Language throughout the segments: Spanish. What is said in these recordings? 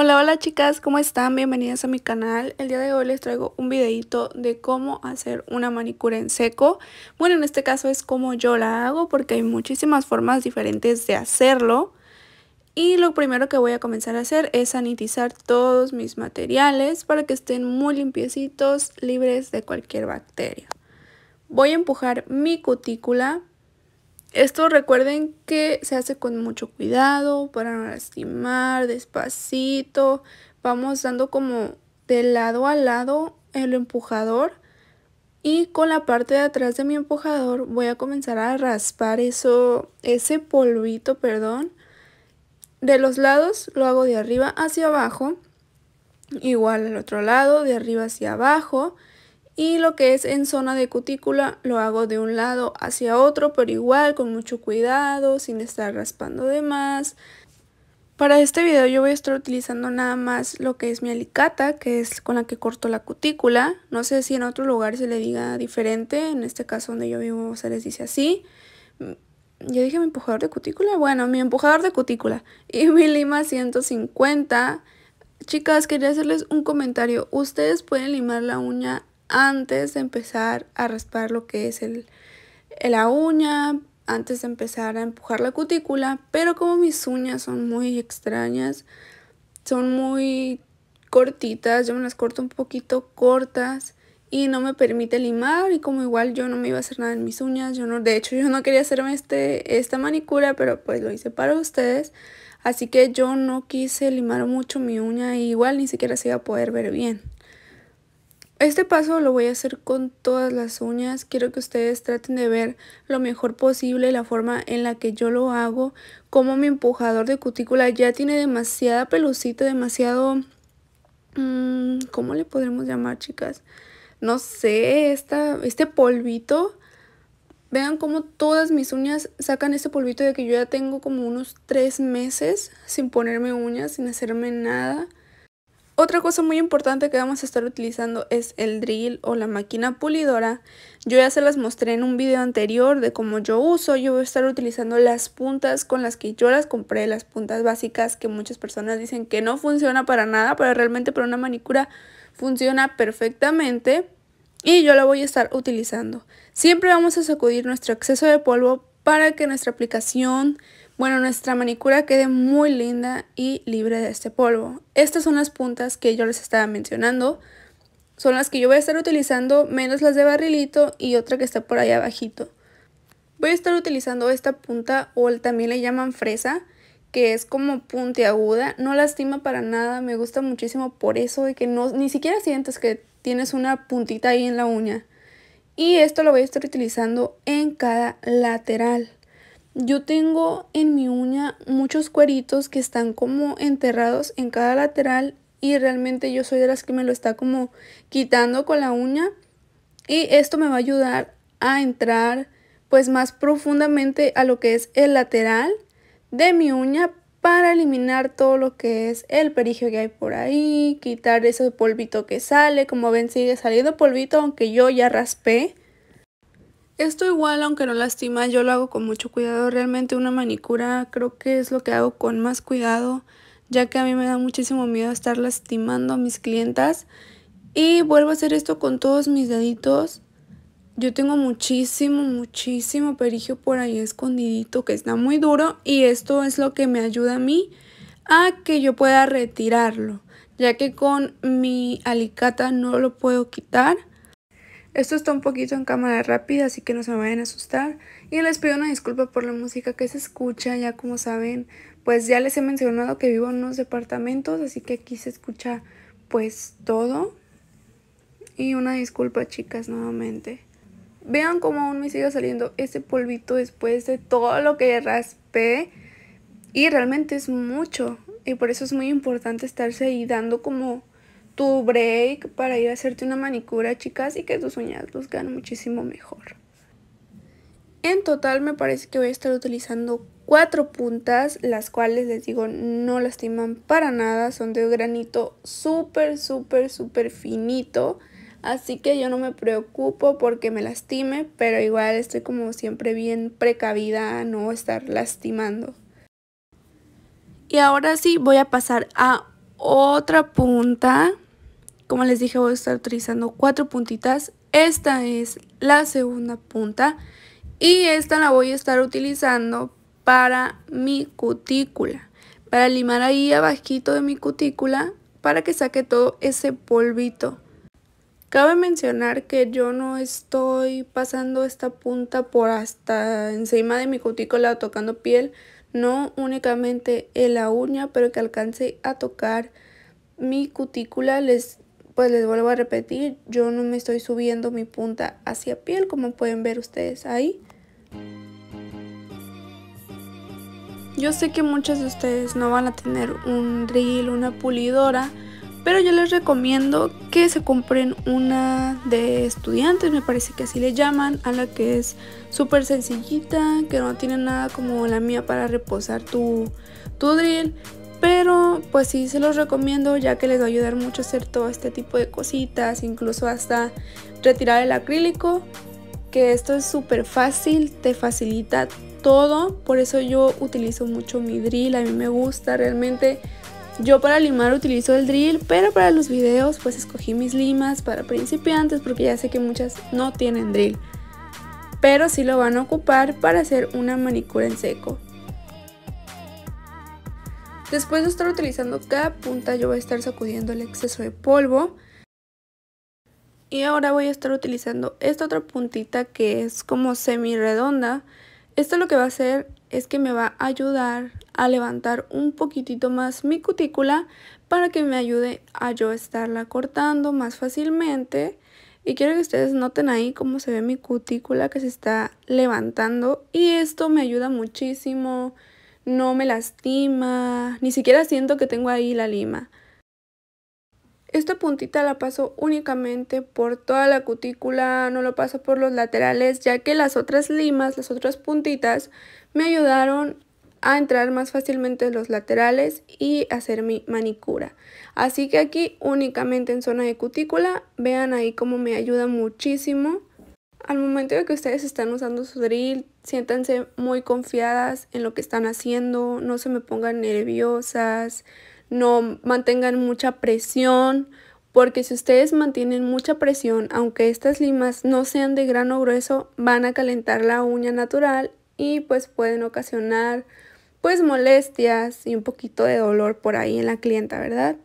Hola, hola chicas, ¿cómo están? Bienvenidas a mi canal. El día de hoy les traigo un videito de cómo hacer una manicura en seco. Bueno, en este caso es como yo la hago porque hay muchísimas formas diferentes de hacerlo. Y lo primero que voy a comenzar a hacer es sanitizar todos mis materiales para que estén muy limpiecitos, libres de cualquier bacteria. Voy a empujar mi cutícula esto recuerden que se hace con mucho cuidado para no lastimar, despacito. Vamos dando como de lado a lado el empujador y con la parte de atrás de mi empujador voy a comenzar a raspar eso, ese polvito, perdón. De los lados lo hago de arriba hacia abajo, igual al otro lado, de arriba hacia abajo y lo que es en zona de cutícula lo hago de un lado hacia otro, pero igual con mucho cuidado, sin estar raspando de más. Para este video yo voy a estar utilizando nada más lo que es mi alicata, que es con la que corto la cutícula. No sé si en otro lugar se le diga diferente, en este caso donde yo vivo se les dice así. Mm, yo dije mi empujador de cutícula, bueno, mi empujador de cutícula y mi lima 150. Chicas, quería hacerles un comentario. Ustedes pueden limar la uña antes de empezar a raspar lo que es el, la uña, antes de empezar a empujar la cutícula, pero como mis uñas son muy extrañas, son muy cortitas, yo me las corto un poquito cortas y no me permite limar y como igual yo no me iba a hacer nada en mis uñas, yo no, de hecho yo no quería hacerme este, esta manicura, pero pues lo hice para ustedes, así que yo no quise limar mucho mi uña y igual ni siquiera se iba a poder ver bien. Este paso lo voy a hacer con todas las uñas, quiero que ustedes traten de ver lo mejor posible la forma en la que yo lo hago, como mi empujador de cutícula ya tiene demasiada pelucita, demasiado... Mm, ¿Cómo le podremos llamar chicas? No sé, esta, este polvito, vean cómo todas mis uñas sacan este polvito de que yo ya tengo como unos tres meses sin ponerme uñas, sin hacerme nada. Otra cosa muy importante que vamos a estar utilizando es el drill o la máquina pulidora. Yo ya se las mostré en un video anterior de cómo yo uso. Yo voy a estar utilizando las puntas con las que yo las compré, las puntas básicas que muchas personas dicen que no funciona para nada, pero realmente para una manicura funciona perfectamente. Y yo la voy a estar utilizando. Siempre vamos a sacudir nuestro exceso de polvo para que nuestra aplicación bueno, nuestra manicura quede muy linda y libre de este polvo. Estas son las puntas que yo les estaba mencionando. Son las que yo voy a estar utilizando, menos las de barrilito y otra que está por ahí abajito. Voy a estar utilizando esta punta, o también le llaman fresa, que es como puntiaguda. No lastima para nada, me gusta muchísimo por eso, de que no, ni siquiera sientes que tienes una puntita ahí en la uña. Y esto lo voy a estar utilizando en cada lateral. Yo tengo en mi uña muchos cueritos que están como enterrados en cada lateral y realmente yo soy de las que me lo está como quitando con la uña y esto me va a ayudar a entrar pues más profundamente a lo que es el lateral de mi uña para eliminar todo lo que es el perigio que hay por ahí, quitar ese polvito que sale, como ven sigue saliendo polvito aunque yo ya raspé esto igual, aunque no lastima, yo lo hago con mucho cuidado. Realmente una manicura creo que es lo que hago con más cuidado, ya que a mí me da muchísimo miedo estar lastimando a mis clientas. Y vuelvo a hacer esto con todos mis deditos. Yo tengo muchísimo, muchísimo perigio por ahí escondidito que está muy duro y esto es lo que me ayuda a mí a que yo pueda retirarlo, ya que con mi alicata no lo puedo quitar. Esto está un poquito en cámara rápida, así que no se me vayan a asustar. Y les pido una disculpa por la música que se escucha, ya como saben, pues ya les he mencionado que vivo en unos departamentos, así que aquí se escucha pues todo. Y una disculpa chicas nuevamente. Vean cómo aún me sigue saliendo ese polvito después de todo lo que raspé. Y realmente es mucho. Y por eso es muy importante estarse ahí dando como tu break para ir a hacerte una manicura, chicas, y que tus uñas ganan muchísimo mejor. En total me parece que voy a estar utilizando cuatro puntas, las cuales les digo no lastiman para nada, son de granito súper, súper, súper finito. Así que yo no me preocupo porque me lastime, pero igual estoy como siempre bien precavida no estar lastimando. Y ahora sí voy a pasar a otra punta como les dije, voy a estar utilizando cuatro puntitas. Esta es la segunda punta y esta la voy a estar utilizando para mi cutícula. Para limar ahí abajito de mi cutícula para que saque todo ese polvito. Cabe mencionar que yo no estoy pasando esta punta por hasta encima de mi cutícula tocando piel, no únicamente en la uña, pero que alcance a tocar mi cutícula. Les pues les vuelvo a repetir, yo no me estoy subiendo mi punta hacia piel como pueden ver ustedes ahí. Yo sé que muchas de ustedes no van a tener un drill una pulidora, pero yo les recomiendo que se compren una de estudiantes, me parece que así le llaman, a la que es súper sencillita, que no tiene nada como la mía para reposar tu, tu drill, pero pues sí se los recomiendo ya que les va a ayudar mucho a hacer todo este tipo de cositas, incluso hasta retirar el acrílico, que esto es súper fácil, te facilita todo, por eso yo utilizo mucho mi drill, a mí me gusta realmente. Yo para limar utilizo el drill, pero para los videos pues escogí mis limas para principiantes porque ya sé que muchas no tienen drill. Pero sí lo van a ocupar para hacer una manicura en seco. Después de estar utilizando cada punta yo voy a estar sacudiendo el exceso de polvo. Y ahora voy a estar utilizando esta otra puntita que es como semi redonda. Esto lo que va a hacer es que me va a ayudar a levantar un poquitito más mi cutícula para que me ayude a yo estarla cortando más fácilmente. Y quiero que ustedes noten ahí cómo se ve mi cutícula que se está levantando y esto me ayuda muchísimo no me lastima, ni siquiera siento que tengo ahí la lima. Esta puntita la paso únicamente por toda la cutícula, no lo paso por los laterales, ya que las otras limas, las otras puntitas, me ayudaron a entrar más fácilmente en los laterales y hacer mi manicura. Así que aquí únicamente en zona de cutícula, vean ahí cómo me ayuda muchísimo al momento de que ustedes están usando su drill, siéntanse muy confiadas en lo que están haciendo, no se me pongan nerviosas, no mantengan mucha presión, porque si ustedes mantienen mucha presión, aunque estas limas no sean de grano grueso, van a calentar la uña natural y pues pueden ocasionar pues molestias y un poquito de dolor por ahí en la clienta, ¿verdad?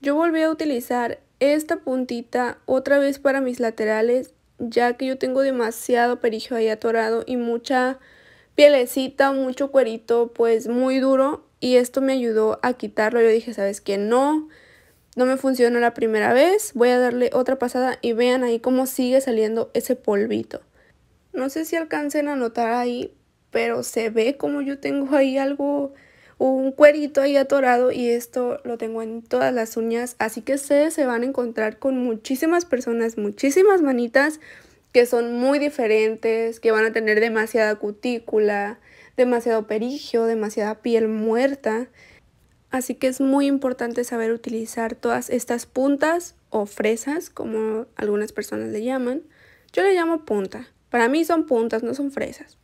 Yo volví a utilizar esta puntita otra vez para mis laterales ya que yo tengo demasiado perijo ahí atorado y mucha pielecita, mucho cuerito, pues muy duro. Y esto me ayudó a quitarlo. Yo dije, ¿sabes qué? No, no me funcionó la primera vez. Voy a darle otra pasada y vean ahí cómo sigue saliendo ese polvito. No sé si alcancen a notar ahí, pero se ve como yo tengo ahí algo un cuerito ahí atorado y esto lo tengo en todas las uñas, así que ustedes se van a encontrar con muchísimas personas, muchísimas manitas que son muy diferentes, que van a tener demasiada cutícula, demasiado perigio, demasiada piel muerta. Así que es muy importante saber utilizar todas estas puntas o fresas, como algunas personas le llaman. Yo le llamo punta. Para mí son puntas, no son fresas.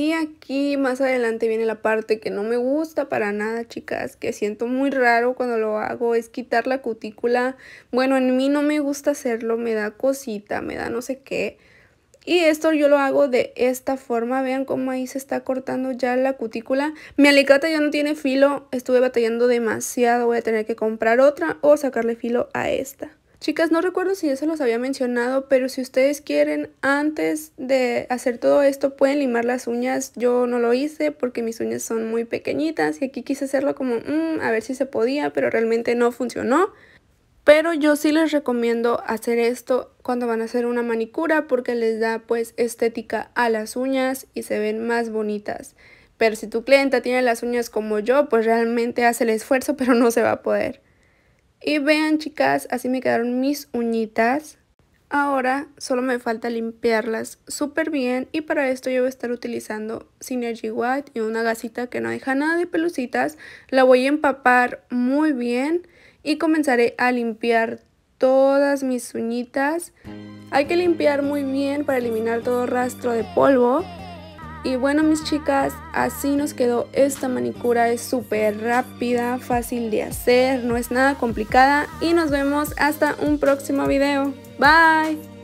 Y aquí más adelante viene la parte que no me gusta para nada, chicas, que siento muy raro cuando lo hago, es quitar la cutícula. Bueno, en mí no me gusta hacerlo, me da cosita, me da no sé qué. Y esto yo lo hago de esta forma, vean cómo ahí se está cortando ya la cutícula. Mi alicata ya no tiene filo, estuve batallando demasiado, voy a tener que comprar otra o sacarle filo a esta. Chicas, no recuerdo si ya se los había mencionado, pero si ustedes quieren, antes de hacer todo esto, pueden limar las uñas. Yo no lo hice porque mis uñas son muy pequeñitas y aquí quise hacerlo como mm, a ver si se podía, pero realmente no funcionó. Pero yo sí les recomiendo hacer esto cuando van a hacer una manicura porque les da pues estética a las uñas y se ven más bonitas. Pero si tu clienta tiene las uñas como yo, pues realmente hace el esfuerzo, pero no se va a poder. Y vean chicas, así me quedaron mis uñitas. Ahora solo me falta limpiarlas súper bien y para esto yo voy a estar utilizando Synergy White y una gasita que no deja nada de pelucitas. La voy a empapar muy bien y comenzaré a limpiar todas mis uñitas. Hay que limpiar muy bien para eliminar todo rastro de polvo. Y bueno mis chicas, así nos quedó esta manicura, es súper rápida, fácil de hacer, no es nada complicada y nos vemos hasta un próximo video. Bye!